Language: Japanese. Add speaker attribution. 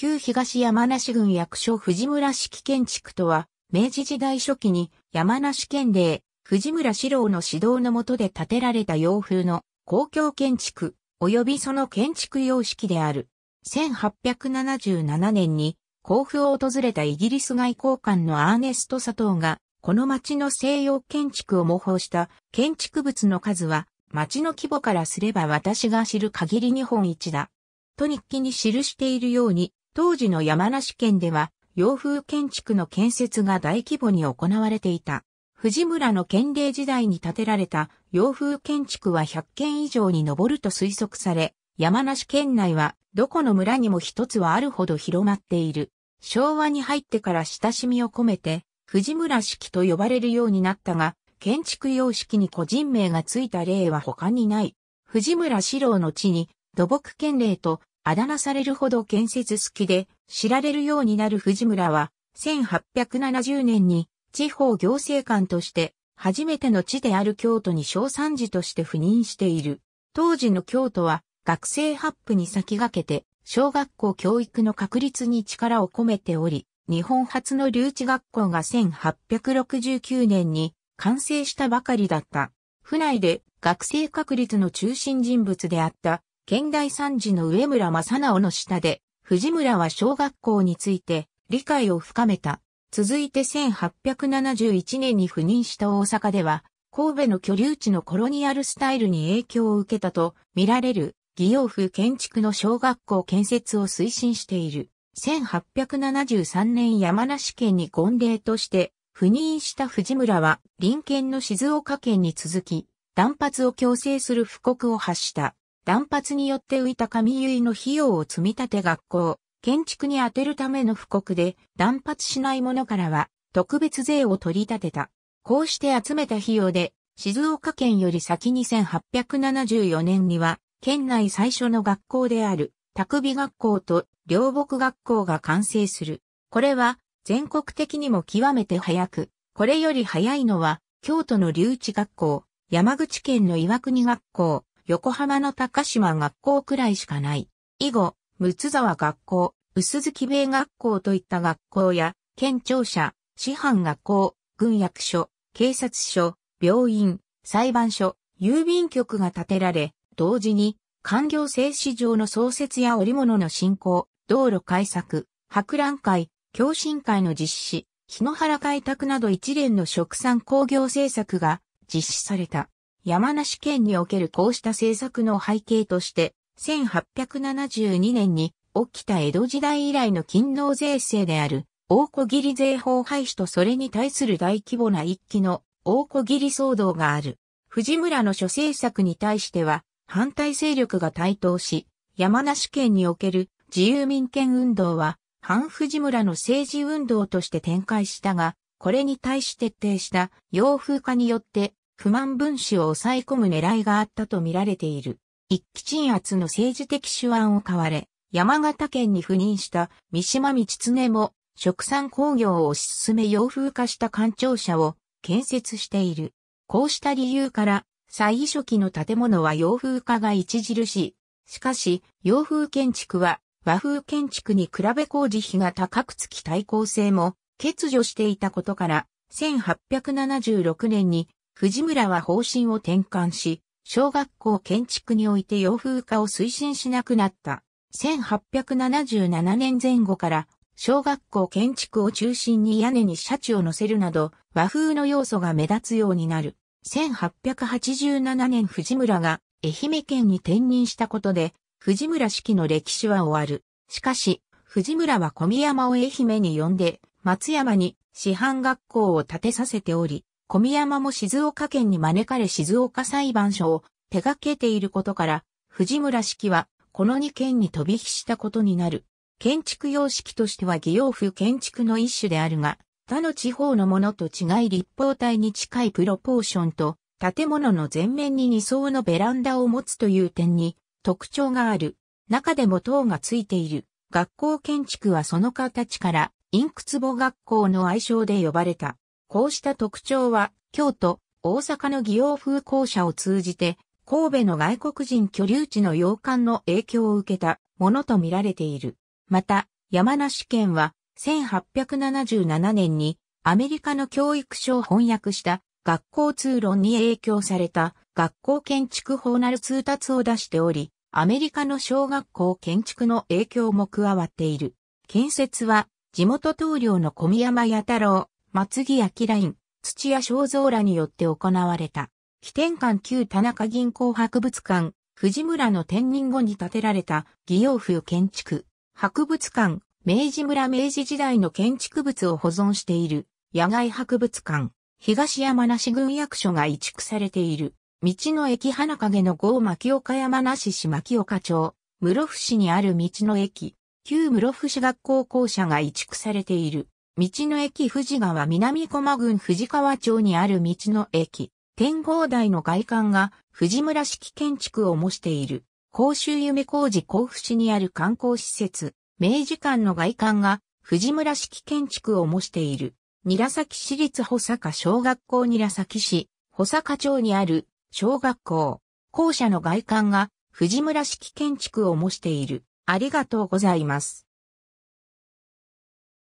Speaker 1: 旧東山梨郡役所藤村式建築とは、明治時代初期に山梨県令、藤村四郎の指導の下で建てられた洋風の公共建築、及びその建築様式である。1877年に甲府を訪れたイギリス外交官のアーネスト佐藤が、この町の西洋建築を模倣した建築物の数は、町の規模からすれば私が知る限り日本一だ。と日記に記しているように、当時の山梨県では洋風建築の建設が大規模に行われていた。藤村の県礼時代に建てられた洋風建築は100件以上に上ると推測され、山梨県内はどこの村にも一つはあるほど広まっている。昭和に入ってから親しみを込めて、藤村式と呼ばれるようになったが、建築様式に個人名がついた例は他にない。藤村四郎の地に土木県礼とあだ名されるほど建設好きで知られるようになる藤村は、1870年に地方行政官として初めての地である京都に小三寺として赴任している。当時の京都は学生発布に先駆けて小学校教育の確立に力を込めており、日本初の留置学校が1869年に完成したばかりだった。府内で学生確立の中心人物であった現代三次の上村正直の下で、藤村は小学校について理解を深めた。続いて1871年に赴任した大阪では、神戸の居留地のコロニアルスタイルに影響を受けたと見られる、義用府建築の小学校建設を推進している。1873年山梨県に権令として赴任した藤村は、隣県の静岡県に続き、断髪を強制する布告を発した。断髪によって浮いた紙結の費用を積み立て学校、建築に充てるための布告で、断髪しない者からは、特別税を取り立てた。こうして集めた費用で、静岡県より先に1874年には、県内最初の学校である、卓美学校と両木学校が完成する。これは、全国的にも極めて早く、これより早いのは、京都の留置学校、山口県の岩国学校、横浜の高島学校くらいしかない。以後、六沢学校、薄月米学校といった学校や、県庁舎、師範学校、軍役所、警察署、病院、裁判所、郵便局が建てられ、同時に、官僚製市場の創設や織物の振興、道路改作、博覧会、共振会の実施、日野原開拓など一連の食産工業政策が実施された。山梨県におけるこうした政策の背景として、1872年に起きた江戸時代以来の勤労税制である、大小切税法廃止とそれに対する大規模な一期の大小切騒動がある。藤村の諸政策に対しては、反対勢力が台頭し、山梨県における自由民権運動は、反藤村の政治運動として展開したが、これに対し徹底した洋風化によって不満分子を抑え込む狙いがあったと見られている。一気鎮圧の政治的手腕を買われ、山形県に赴任した三島道常も、食産工業を推し進め洋風化した官庁舎を建設している。こうした理由から、最初期の建物は洋風化が著しい。しかし、洋風建築は和風建築に比べ工事費が高くつき対抗性も欠如していたことから、1876年に藤村は方針を転換し、小学校建築において洋風化を推進しなくなった。1877年前後から小学校建築を中心に屋根にシャチを乗せるなど和風の要素が目立つようになる。1887年藤村が愛媛県に転任したことで藤村式の歴史は終わる。しかし藤村は小宮山を愛媛に呼んで松山に師範学校を建てさせており、小宮山も静岡県に招かれ静岡裁判所を手掛けていることから、藤村式はこの2県に飛び火したことになる。建築様式としては義用風建築の一種であるが、他の地方のものと違い立方体に近いプロポーションと、建物の前面に2層のベランダを持つという点に特徴がある。中でも塔がついている。学校建築はその形から、インクツボ学校の愛称で呼ばれた。こうした特徴は、京都、大阪の義洋風校舎を通じて、神戸の外国人居留地の洋館の影響を受けたものと見られている。また、山梨県は、1877年にアメリカの教育書を翻訳した学校通論に影響された学校建築法なる通達を出しており、アメリカの小学校建築の影響も加わっている。建設は地元棟梁の小宮山八太郎、松木明ライン、土屋正蔵らによって行われた。非天館旧田中銀行博物館、藤村の天人後に建てられた義用風建築、博物館、明治村明治時代の建築物を保存している野外博物館、東山梨郡役所が移築されている、道の駅花影の郷牧岡山梨市牧岡町、室伏にある道の駅、旧室伏学校校舎が移築されている。道の駅富士川南駒郡富士川町にある道の駅。天皇台の外観が藤村式建築を模している。甲州夢工事甲府市にある観光施設。明治館の外観が藤村式建築を模している。韮崎市立保坂小学校韮崎市、保坂町にある小学校。校舎の外観が藤村式建築を模している。ありがとうございます。